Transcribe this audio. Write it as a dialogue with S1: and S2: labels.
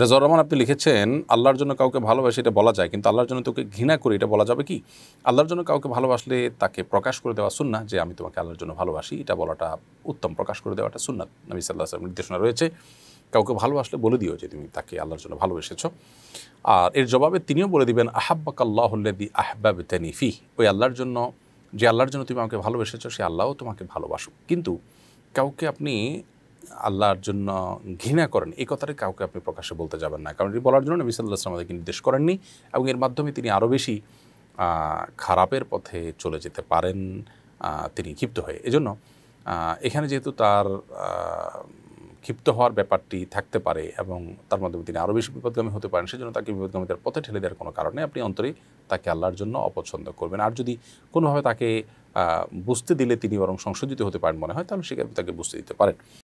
S1: রেজাউর রহমান আপনি লিখেছেন আল্লাহর জন্য কাউকে ভালোবাসি এটা বলা যায় কিন্তু আল্লাহর জন্য তোকে ঘৃণা করি এটা বলা যাবে কি আল্লাহর জন্য কাউকে ভালোবাসলে তাকে প্রকাশ করে দেওয়া সুন্না যে আমি তোমাকে আল্লাহর জন্য ভালোবাসি এটা বলাটা উত্তম প্রকাশ করে দেওয়াটা সুন্না নবী সাল্লাহ নির্দেশনা রয়েছে কাউকে ভালোবাসলে বলে দিও যে তুমি তাকে আল্লাহর জন্য ভালোবেসেছ আর এর জবাবে তিনিও বলে দিবেন আহাব্বাক আল্লাহল্লাদি আহবাব ফি ওই আল্লাহর জন্য যে আল্লাহর জন্য তুমি আমাকে ভালোবেসেছ সে আল্লাহও তোমাকে ভালোবাসুক কিন্তু কাউকে আপনি আল্লাহর জন্য ঘৃণা করেন এই কথাটা কাউকে আপনি প্রকাশ্যে বলতে যাবেন না কারণ এটি বলার জন্য নবী সাল্লাহ আসলাম আমাদেরকে নির্দেশ করেননি এবং এর মাধ্যমে তিনি আরও বেশি খারাপের পথে চলে যেতে পারেন তিনি ক্ষিপ্ত হয়ে এজন্য এখানে যেহেতু তার ক্ষিপ্ত হওয়ার ব্যাপারটি থাকতে পারে এবং তার মাধ্যমে তিনি আরও বেশি বিপদগামী হতে পারেন সেজন্য তাকে তার পথে ঠেলে দেওয়ার কোনো কারণে আপনি অন্তরে তাকে আল্লাহর জন্য অপছন্দ করবেন আর যদি কোনোভাবে তাকে বুঝতে দিলে তিনি বরং সংশোধিত হতে পারেন মনে হয়
S2: তাহলে সেক্ষেত্রে তাকে বুঝতে দিতে পারেন